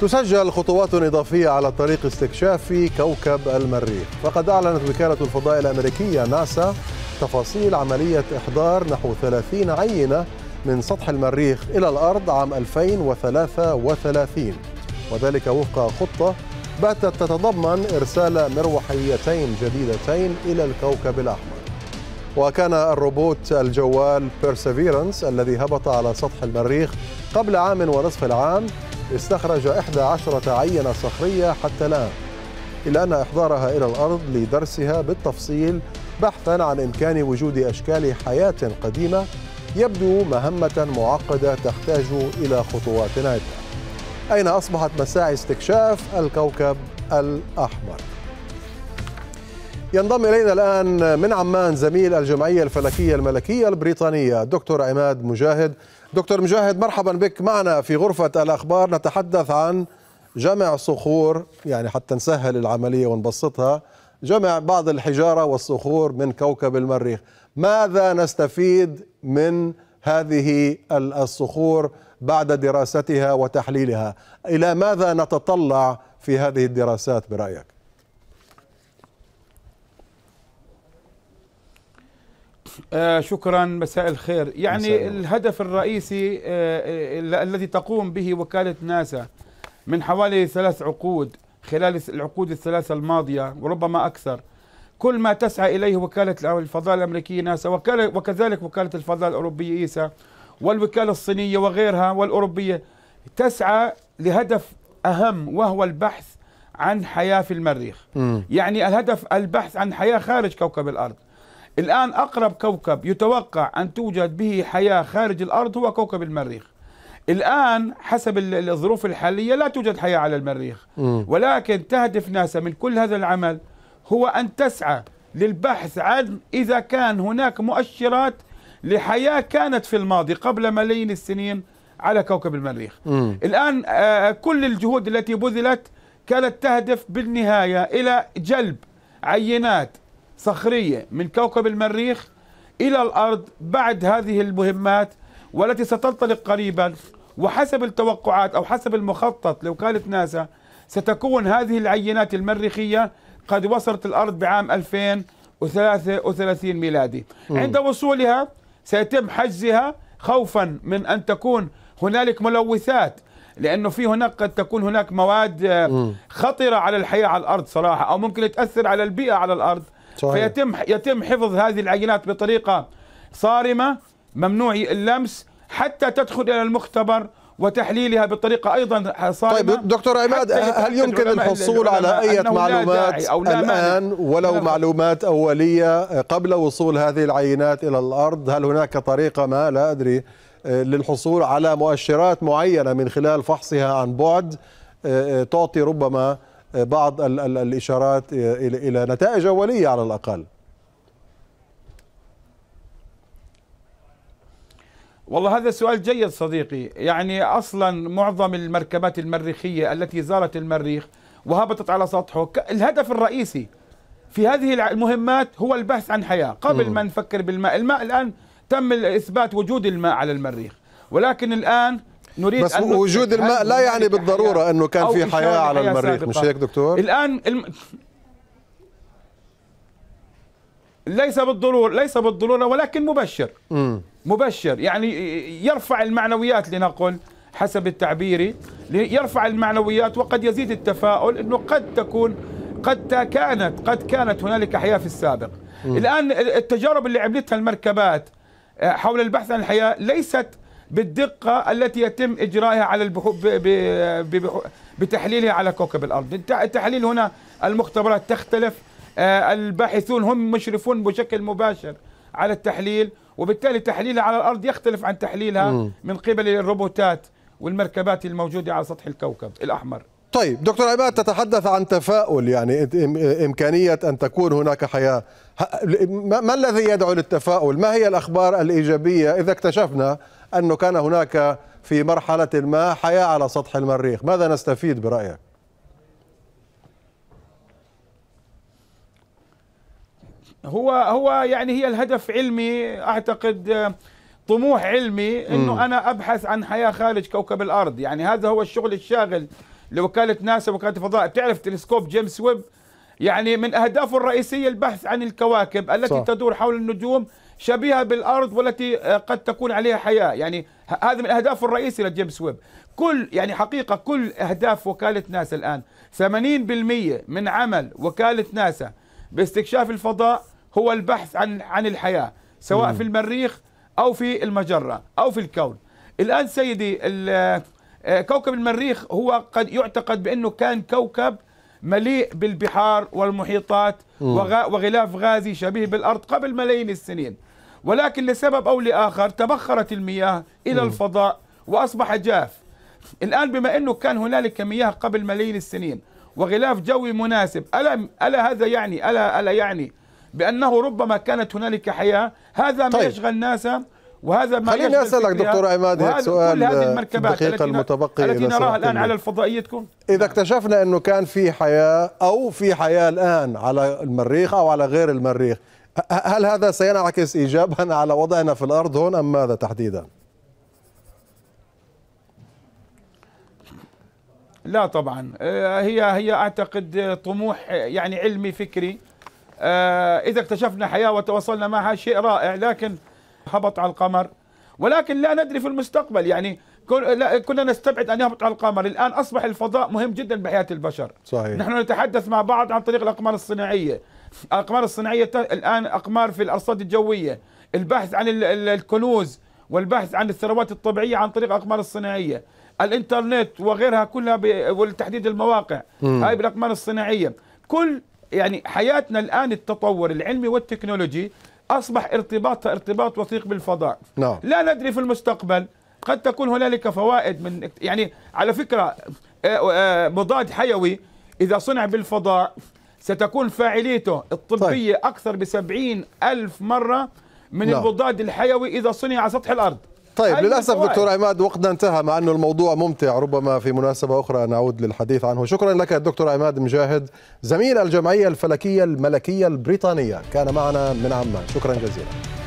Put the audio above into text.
تسجل خطوات إضافية على طريق استكشاف كوكب المريخ فقد أعلنت وكالة الفضاء الأمريكية ناسا تفاصيل عملية إحضار نحو 30 عينة من سطح المريخ إلى الأرض عام 2033 وذلك وفق خطة باتت تتضمن إرسال مروحيتين جديدتين إلى الكوكب الأحمر وكان الروبوت الجوال بيرسيفيرنس الذي هبط على سطح المريخ قبل عام ونصف العام استخرج 11 عينة صخرية حتى الآن إلا أن إحضارها إلى الأرض لدرسها بالتفصيل بحثا عن إمكان وجود أشكال حياة قديمة يبدو مهمة معقدة تحتاج إلى خطوات عدة أين أصبحت مساعي استكشاف الكوكب الأحمر؟ ينضم إلينا الآن من عمان زميل الجمعية الفلكية الملكية البريطانية دكتور عماد مجاهد دكتور مجاهد مرحبا بك معنا في غرفة الأخبار نتحدث عن جمع صخور يعني حتى نسهل العملية ونبسطها جمع بعض الحجارة والصخور من كوكب المريخ ماذا نستفيد من هذه الصخور بعد دراستها وتحليلها إلى ماذا نتطلع في هذه الدراسات برأيك آه شكرا مساء الخير يعني مساء الهدف الرئيسي آه, آه، الذي تقوم به وكالة ناسا من حوالي ثلاث عقود خلال العقود الثلاثة الماضية وربما أكثر كل ما تسعى إليه وكالة الفضاء الأمريكية ناسا وكالة وكذلك وكالة الفضاء الأوروبية إيسا والوكالة الصينية وغيرها والأوروبية تسعى لهدف أهم وهو البحث عن حياة في المريخ م. يعني الهدف البحث عن حياة خارج كوكب الأرض الآن أقرب كوكب يتوقع أن توجد به حياة خارج الأرض هو كوكب المريخ الآن حسب الظروف الحالية لا توجد حياة على المريخ ولكن تهدف ناسا من كل هذا العمل هو أن تسعى للبحث عن إذا كان هناك مؤشرات لحياة كانت في الماضي قبل ملايين السنين على كوكب المريخ م. الآن آه، كل الجهود التي بذلت كانت تهدف بالنهاية إلى جلب عينات صخرية من كوكب المريخ إلى الأرض بعد هذه المهمات والتي ستنطلق قريبا وحسب التوقعات أو حسب المخطط لوكالة ناسا ستكون هذه العينات المريخية قد وصلت الأرض بعام 2033 ميلادي م. عند وصولها سيتم حجزها خوفا من أن تكون هنالك ملوثات لانه في هناك قد تكون هناك مواد آه، خطره على الحياه على الارض صراحه او ممكن تاثر على البيئه على الارض صحيح. فيتم يتم حفظ هذه العينات بطريقه صارمه ممنوع اللمس حتى تدخل الى المختبر وتحليلها بطريقه ايضا صارمه طيب دكتور عماد هل يمكن الحصول على اي معلومات أو الان الان ولو معلومات اوليه قبل وصول هذه العينات الى الارض هل هناك طريقه ما لا ادري آه، للحصول على مؤشرات معينه من خلال فحصها عن بعد آه، آه، تعطي ربما بعض الإشارات إلى نتائج أولية على الأقل والله هذا سؤال جيد صديقي يعني أصلا معظم المركبات المريخية التي زارت المريخ وهبطت على سطحه الهدف الرئيسي في هذه المهمات هو البحث عن حياة قبل ما نفكر بالماء الماء الآن تم إثبات وجود الماء على المريخ ولكن الآن نريد بس أن وجود الماء لا يعني بالضروره انه كان في حياه, حياة على المريخ مش هيك دكتور؟ الان الم... ليس بالضرورة ليس بالضرورة ولكن مبشر م. مبشر يعني يرفع المعنويات لنقل حسب التعبير يرفع المعنويات وقد يزيد التفاؤل انه قد تكون قد كانت قد كانت هنالك حياه في السابق م. الان التجارب اللي عملتها المركبات آه، حول البحث عن الحياه ليست بالدقة التي يتم إجرائها على البحو... ب... ب... ب... بتحليلها على كوكب الأرض التحليل هنا المختبرات تختلف آه، الباحثون هم مشرفون بشكل مباشر على التحليل وبالتالي تحليلها على الأرض يختلف عن تحليلها م. من قبل الروبوتات والمركبات الموجودة على سطح الكوكب الأحمر طيب دكتور عماد تتحدث عن تفاؤل يعني إمكانية أن تكون هناك حياة ما الذي يدعو للتفاؤل ما هي الأخبار الإيجابية إذا اكتشفنا أنه كان هناك في مرحلة ما حياة على سطح المريخ ماذا نستفيد برأيك؟ هو هو يعني هي الهدف علمي اعتقد آه، طموح علمي انه م. انا ابحث عن حياه خارج كوكب الارض يعني هذا هو الشغل الشاغل لوكاله ناسا وكاله الفضاء بتعرف تلسكوب جيمس ويب يعني من اهدافه الرئيسيه البحث عن الكواكب التي صح. تدور حول النجوم شبيهه بالارض والتي آه، قد تكون عليها حياه يعني هذا من الاهداف الرئيسيه لجيمس ويب كل يعني حقيقه كل اهداف وكاله ناسا الان 80% من عمل وكاله ناسا باستكشاف الفضاء هو البحث عن عن الحياه سواء في المريخ او في المجره او في الكون الان سيدي آه، كوكب المريخ هو قد يعتقد بانه كان كوكب مليء بالبحار والمحيطات وغلاف غازي شبيه بالارض قبل ملايين السنين ولكن لسبب أو لآخر تبخرت المياه إلى الفضاء وأصبح جاف الآن بما أنه كان هنالك مياه قبل ملايين السنين وغلاف جوي مناسب ألا, ألا هذا يعني ألا, ألا يعني بأنه ربما كانت هنالك حياة هذا ما طيب. يشغل ناسا وهذا ما خليني اسالك دكتور عماد هيك سؤال كل المتبقي التي نراها الان على الفضائيتكم اذا اكتشفنا انه كان في حياه او في حياه الان على المريخ او على غير المريخ هل هذا سينعكس إيجابا على وضعنا في الأرض هنا أم ماذا تحديدا؟ لا طبعا آه، هي هي اعتقد طموح يعني علمي فكري آه، اذا اكتشفنا حياه وتواصلنا معها شيء رائع لكن هبط على القمر ولكن لا ندري في المستقبل يعني كنا نستبعد ان يهبط على القمر الان اصبح الفضاء مهم جدا بحياه البشر صحيح. نحن نتحدث مع بعض عن طريق الاقمار الصناعيه الأقمار الصناعية الآن أقمار في الأرصاد الجوية البحث عن الكنوز والبحث عن الثروات الطبيعية عن طريق الأقمار الصناعية الإنترنت وغيرها كلها والتحديد المواقع م. هاي بالأقمار الصناعية كل يعني حياتنا الآن التطور العلمي والتكنولوجي أصبح ارتباطها ارتباط وثيق بالفضاء لا, نعم. لا ندري في المستقبل قد تكون هنالك فوائد من يعني على فكرة آه، آه، مضاد حيوي إذا صنع بالفضاء ستكون فاعليته الطبية طيب. أكثر ب ألف مرة من نعم. المضاد الحيوي إذا صنع على سطح الأرض طيب للأسف دكتور عماد وقتنا انتهى مع أنه الموضوع ممتع ربما في مناسبة أخرى نعود للحديث عنه شكرا لك الدكتور عماد مجاهد زميل الجمعية الفلكية الملكية البريطانية كان معنا من عمان شكرا جزيلا